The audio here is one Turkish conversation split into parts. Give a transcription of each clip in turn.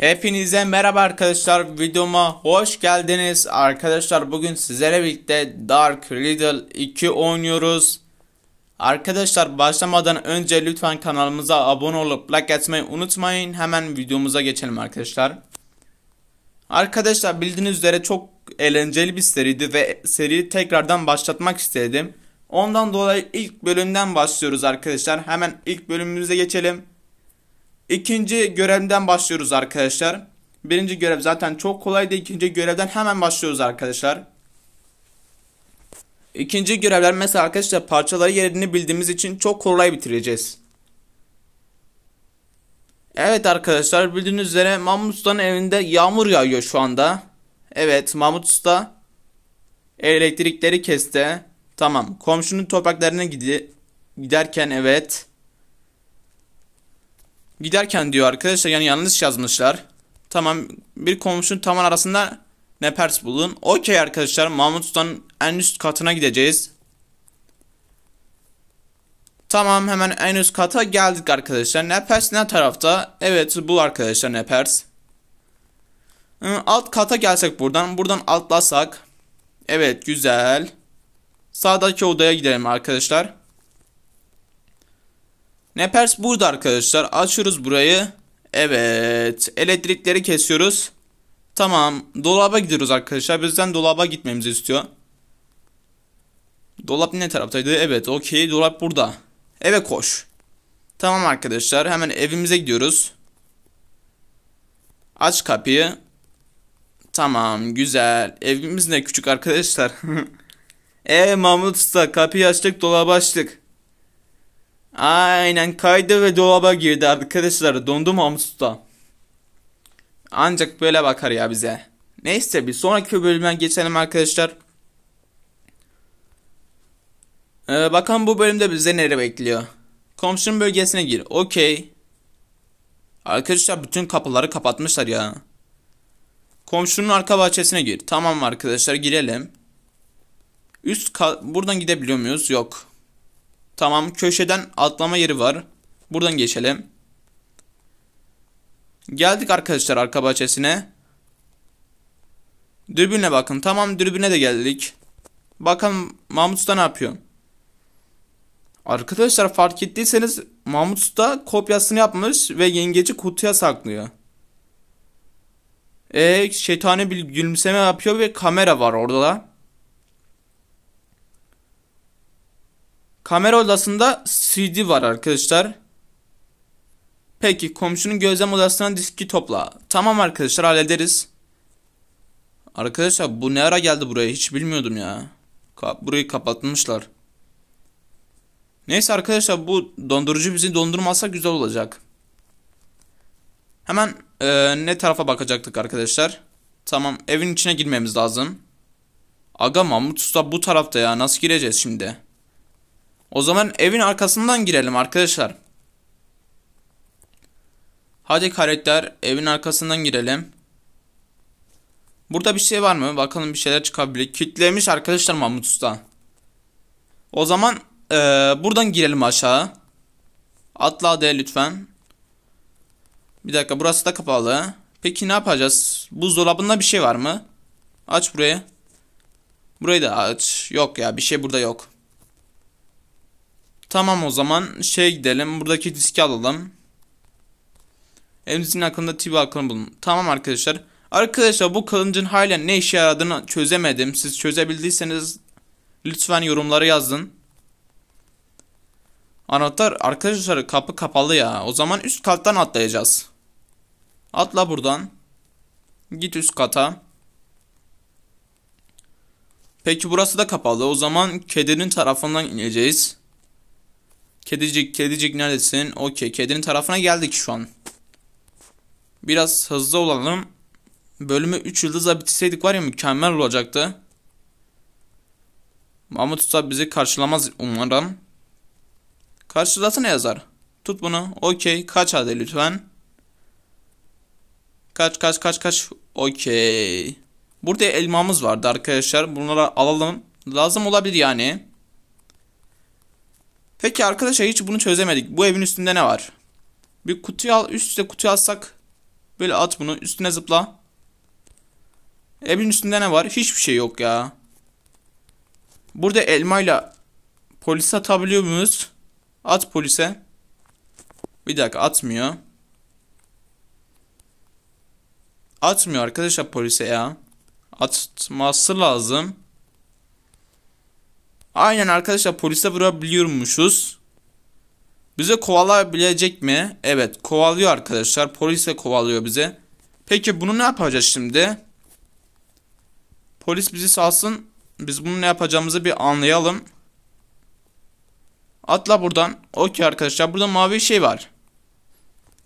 Hepinize merhaba arkadaşlar videoma hoş geldiniz arkadaşlar bugün sizlerle birlikte Dark Riddle 2 oynuyoruz Arkadaşlar başlamadan önce lütfen kanalımıza abone olup like etmeyi unutmayın hemen videomuza geçelim arkadaşlar Arkadaşlar bildiğiniz üzere çok eğlenceli bir seriydi ve seriyi tekrardan başlatmak istedim Ondan dolayı ilk bölümden başlıyoruz arkadaşlar hemen ilk bölümümüze geçelim İkinci görevden başlıyoruz arkadaşlar. Birinci görev zaten çok kolaydı. İkinci görevden hemen başlıyoruz arkadaşlar. İkinci görevler mesela arkadaşlar parçaları yerini bildiğimiz için çok kolay bitireceğiz. Evet arkadaşlar bildiğiniz üzere Mahmut Usta'nın evinde yağmur yağıyor şu anda. Evet Mahmut Usta elektrikleri kesti. Tamam komşunun topraklarına gidi giderken evet. Giderken diyor arkadaşlar yani yanlış yazmışlar. Tamam bir komşun tamam arasında ne pers bulun. Okey arkadaşlar Mahmut Usta'nın en üst katına gideceğiz. Tamam hemen en üst kata geldik arkadaşlar. Ne pers ne tarafta? Evet bu arkadaşlar ne pers. Alt kata gelsek buradan. Buradan altlasak. Evet güzel. Sağdaki odaya gidelim arkadaşlar. Nepers burada arkadaşlar. Açıyoruz burayı. Evet. Elektrikleri kesiyoruz. Tamam. Dolaba gidiyoruz arkadaşlar. Bizden dolaba gitmemizi istiyor. Dolap ne taraftaydı? Evet. Okey. Dolap burada. Eve koş. Tamam arkadaşlar. Hemen evimize gidiyoruz. Aç kapıyı. Tamam. Güzel. Evimiz ne küçük arkadaşlar. e Mahmut Usta kapıyı açtık dolabı açtık. Aynen kaydı ve dolaba girdi arkadaşlar. Dondu mu Amsuta. Ancak böyle bakar ya bize. Neyse bir sonraki bölümden geçelim arkadaşlar. Ee, bakalım bu bölümde bize nereye bekliyor. Komşunun bölgesine gir. Okey. Arkadaşlar bütün kapıları kapatmışlar ya. Komşunun arka bahçesine gir. Tamam arkadaşlar girelim. Üst buradan gidebiliyor muyuz? Yok. Tamam köşeden atlama yeri var. Buradan geçelim. Geldik arkadaşlar arka bahçesine. Dürbünle bakın. Tamam dürbüne de geldik. Bakın Mahmut Usta ne yapıyor? Arkadaşlar fark ettiyseniz Mahmut Usta kopyasını yapmış ve yengeci kutuya saklıyor. eee şeytani bir gülümseme yapıyor ve kamera var orada da. Kamera odasında CD var arkadaşlar. Peki komşunun gözlem odasına diski topla. Tamam arkadaşlar hallederiz. Arkadaşlar bu ne ara geldi buraya hiç bilmiyordum ya. Ka burayı kapatmışlar. Neyse arkadaşlar bu dondurucu bizi dondurmazsa güzel olacak. Hemen e, ne tarafa bakacaktık arkadaşlar? Tamam evin içine girmemiz lazım. Aga Mahmut Usta bu tarafta ya nasıl gireceğiz şimdi? O zaman evin arkasından girelim arkadaşlar. Hadi karakter evin arkasından girelim. Burada bir şey var mı? Bakalım bir şeyler çıkabilir. Kitlemiş arkadaşlar Mahmut Usta. O zaman ee, buradan girelim aşağı. Atla de lütfen. Bir dakika burası da kapalı. Peki ne yapacağız? Buzdolabında bir şey var mı? Aç burayı. Burayı da aç. Yok ya bir şey burada yok. Tamam o zaman şey gidelim. Buradaki diski alalım. Elimizin hakkında TV hakkını bulun. Tamam arkadaşlar. Arkadaşlar bu kılıncın hala ne işe yaradığını çözemedim. Siz çözebildiyseniz lütfen yorumlara yazın. Anahtar arkadaşlar kapı kapalı ya. O zaman üst kattan atlayacağız. Atla buradan. Git üst kata. Peki burası da kapalı. O zaman kedinin tarafından ineceğiz. Kedicik, kedicik neredesin? Okey, kedinin tarafına geldik şu an. Biraz hızlı olalım. Bölümü 3 yıldızla bitseydik var ya mükemmel olacaktı. Mahmut tutsa bizi karşılamaz umarım. Karşılasana yazar. Tut bunu. Okey. Kaç hadi lütfen. Kaç kaç kaç kaç. Okey. Burada elmamız vardı arkadaşlar. Bunları alalım. Lazım olabilir yani. Peki arkadaşlar hiç bunu çözemedik. Bu evin üstünde ne var? Bir kutuyu al. Üst üste kutuyu alsak. Böyle at bunu. Üstüne zıpla. Evin üstünde ne var? Hiçbir şey yok ya. Burada elmayla polise atabiliyor muyuz? At polise. Bir dakika atmıyor. Atmıyor arkadaşlar polise ya. Atması lazım. Aynen arkadaşlar polise vurabiliyormuşuz. Bize kovalayabilecek mi? Evet kovalıyor arkadaşlar. Polis de kovalıyor bize. Peki bunu ne yapacağız şimdi? Polis bizi salsın. Biz bunu ne yapacağımızı bir anlayalım. Atla buradan. Okey arkadaşlar. Burada mavi şey var.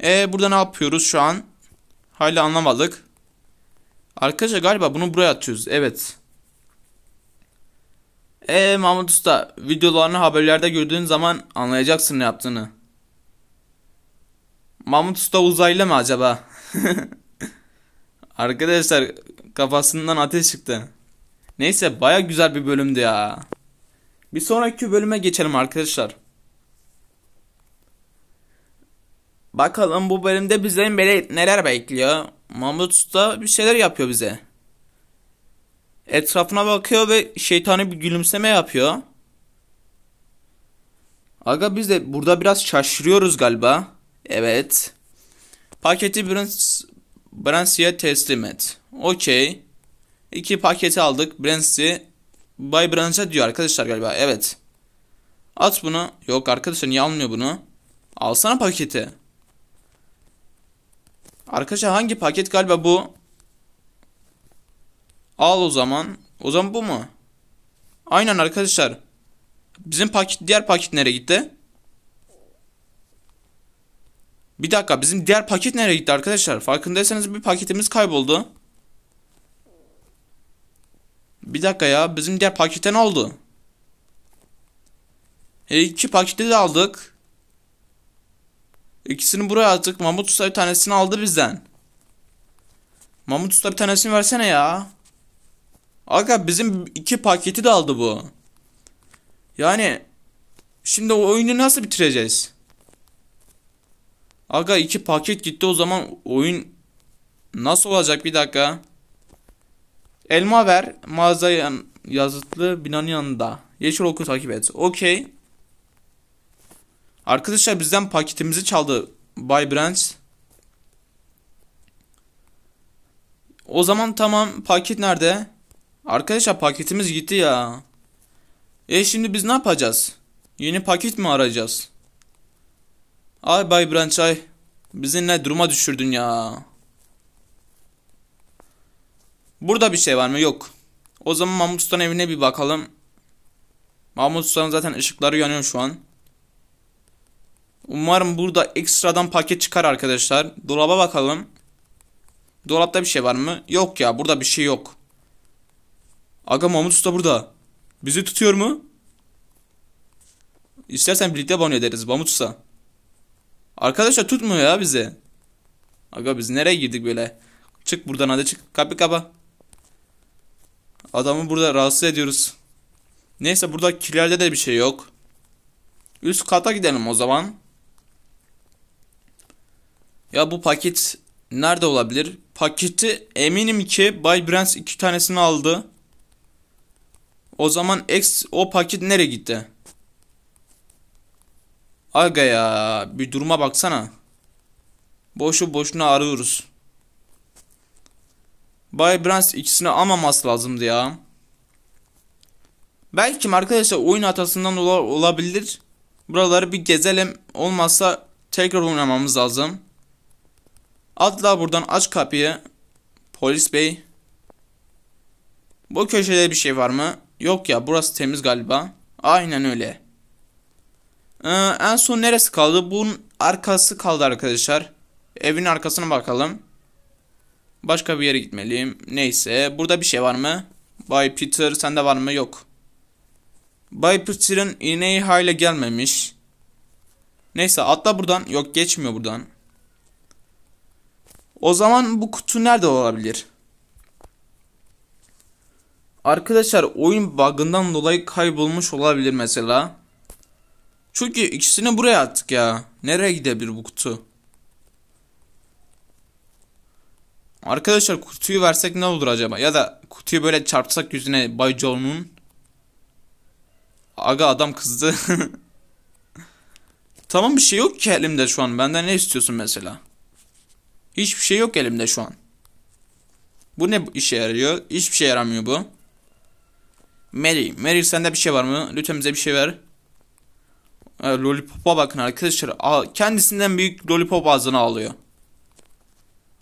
Ee burada ne yapıyoruz şu an? Hala anlamadık. Arkadaşlar galiba bunu buraya atıyoruz. Evet. Eee Mahmut Usta videolarını haberlerde gördüğün zaman anlayacaksın ne yaptığını. Mahmut Usta uzaylı mı acaba? Arkadaşlar kafasından ateş çıktı. Neyse baya güzel bir bölümdü ya. Bir sonraki bölüme geçelim arkadaşlar. Bakalım bu bölümde bize neler bekliyor. Mahmut Usta bir şeyler yapıyor bize. Etrafına bakıyor ve şeytani bir gülümseme yapıyor. Aga biz de burada biraz şaşırıyoruz galiba. Evet. Paketi Brans Bransi'ye teslim et. Okey. İki paketi aldık. Bransi Bay Bransi'ye diyor arkadaşlar galiba. Evet. At bunu. Yok arkadaşlar niye almıyor bunu? Alsana paketi. Arkadaşlar hangi paket galiba bu? Al o zaman. O zaman bu mu? Aynen arkadaşlar. Bizim paket diğer paket nereye gitti? Bir dakika bizim diğer paket nereye gitti arkadaşlar? Farkındaysanız bir paketimiz kayboldu. Bir dakika ya bizim diğer pakete ne oldu? E, iki paketi de aldık. İkisini buraya attık. Mamut Usta bir tanesini aldı bizden. Mamut Usta bir tanesini versene ya. Aga bizim iki paketi de aldı bu. Yani şimdi o oyunu nasıl bitireceğiz? Aga iki paket gitti o zaman oyun nasıl olacak bir dakika. Elma ver mağaza yan, yazıtlı binanın yanında. Yeşil oku takip et. Okey. Arkadaşlar bizden paketimizi çaldı Bay Brands. O zaman tamam paket nerede? Arkadaşlar paketimiz gitti ya. E şimdi biz ne yapacağız? Yeni paket mi arayacağız? Ay Bay Brançay. Bizi ne duruma düşürdün ya. Burada bir şey var mı? Yok. O zaman Mahmut Usta'nın evine bir bakalım. Mahmut Usta'nın zaten ışıkları yanıyor şu an. Umarım burada ekstradan paket çıkar arkadaşlar. Dolaba bakalım. Dolapta bir şey var mı? Yok ya burada bir şey yok. Aga Mahmut Usta burada. Bizi tutuyor mu? İstersen birlikte banyo ederiz Mahmut Usta. Arkadaşlar tutmuyor ya bizi. Aga biz nereye girdik böyle? Çık buradan hadi çık. Kapı kapa. Adamı burada rahatsız ediyoruz. Neyse burada kilerde de bir şey yok. Üst kata gidelim o zaman. Ya bu paket nerede olabilir? Paketi eminim ki Bay Brands iki tanesini aldı. O zaman X o paket nereye gitti? Aga ya bir duruma baksana. Boşu boşuna arıyoruz. Bay Brands ikisini amaması lazımdı ya. Belki arkadaşlar oyun hatasından ola olabilir. Buraları bir gezelim. Olmazsa tekrar oynamamız lazım. Atla buradan aç kapıyı. Polis bey. Bu köşede bir şey var mı? Yok ya burası temiz galiba. Aynen öyle. Ee, en son neresi kaldı? Bunun arkası kaldı arkadaşlar. Evin arkasına bakalım. Başka bir yere gitmeliyim. Neyse. Burada bir şey var mı? Bay Peter sende var mı? Yok. Bay Peter'ın ineği hale gelmemiş. Neyse atla buradan. Yok geçmiyor buradan. O zaman bu kutu nerede olabilir? Arkadaşlar oyun bug'ından dolayı kaybolmuş olabilir mesela. Çünkü ikisini buraya attık ya. Nereye gidebilir bu kutu? Arkadaşlar kutuyu versek ne olur acaba? Ya da kutuyu böyle çarpsak yüzüne Bay John'un. Aga adam kızdı. tamam bir şey yok ki elimde şu an. Benden ne istiyorsun mesela? Hiçbir şey yok elimde şu an. Bu ne işe yarıyor? Hiçbir şey yaramıyor bu. Mary. Mary sende bir şey var mı? Lütfen bize bir şey ver. E, Lollipop'a bakın arkadaşlar. A kendisinden büyük Lollipop ağzına alıyor.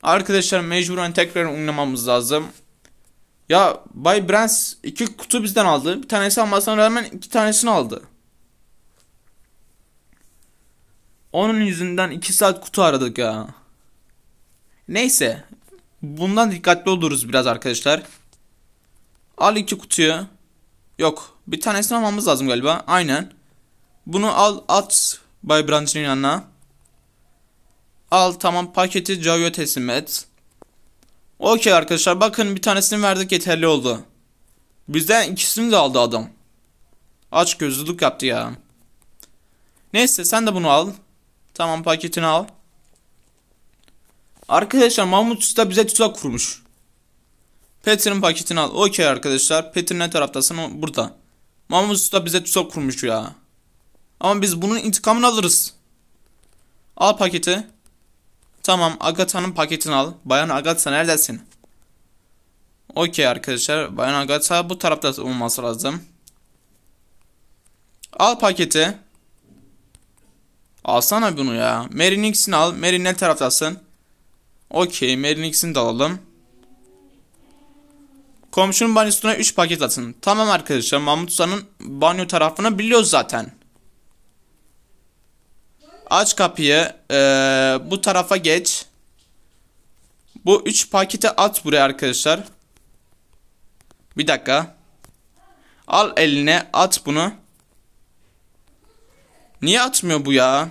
Arkadaşlar mecburen tekrar oynamamız lazım. Ya Bay Brans iki kutu bizden aldı. Bir tanesi almasına rağmen iki tanesini aldı. Onun yüzünden iki saat kutu aradık ya. Neyse. Bundan dikkatli oluruz biraz arkadaşlar. Al iki kutuyu. Yok. Bir tanesini almamız lazım galiba. Aynen. Bunu al at Bay Branch'ın yanına. Al tamam paketi Joe'ya teslim et. Okey arkadaşlar bakın bir tanesini verdik yeterli oldu. Bizden ikisini de aldı adam. Aç gözlülük yaptı ya. Neyse sen de bunu al. Tamam paketini al. Arkadaşlar Mahmut Usta bize tuzak kurmuş. Petrin paketini al. Okey arkadaşlar. Petrin ne taraftasın? O burada. Mahmut Usta bize tuzak kurmuş ya. Ama biz bunun intikamını alırız. Al paketi. Tamam Agatha'nın paketini al. Bayan Agatha neredesin? Okey arkadaşlar. Bayan Agatha bu tarafta olması lazım. Al paketi. Alsana bunu ya. Mary al. Mary ne taraftasın? Okey Mary de alalım. Komşunun banyosuna 3 paket atın. Tamam arkadaşlar Mahmut Usta'nın banyo tarafını biliyoruz zaten. Aç kapıyı. Ee, bu tarafa geç. Bu 3 paketi at buraya arkadaşlar. Bir dakika. Al eline at bunu. Niye atmıyor bu ya?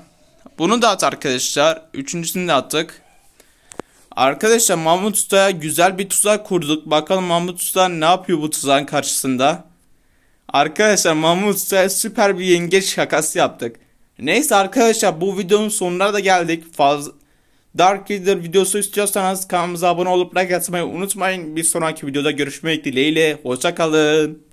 Bunu da at arkadaşlar. Üçüncüsünü de attık. Arkadaşlar Mahmut Usta'ya güzel bir tuzak kurduk. Bakalım Mahmut Usta ne yapıyor bu tuzağın karşısında. Arkadaşlar Mahmut Usta'ya süper bir yengeç şakası yaptık. Neyse arkadaşlar bu videonun sonuna da geldik. Fazla Dark Reader videosu istiyorsanız kanalımıza abone olup like atmayı unutmayın. Bir sonraki videoda görüşmek dileğiyle. Hoşçakalın.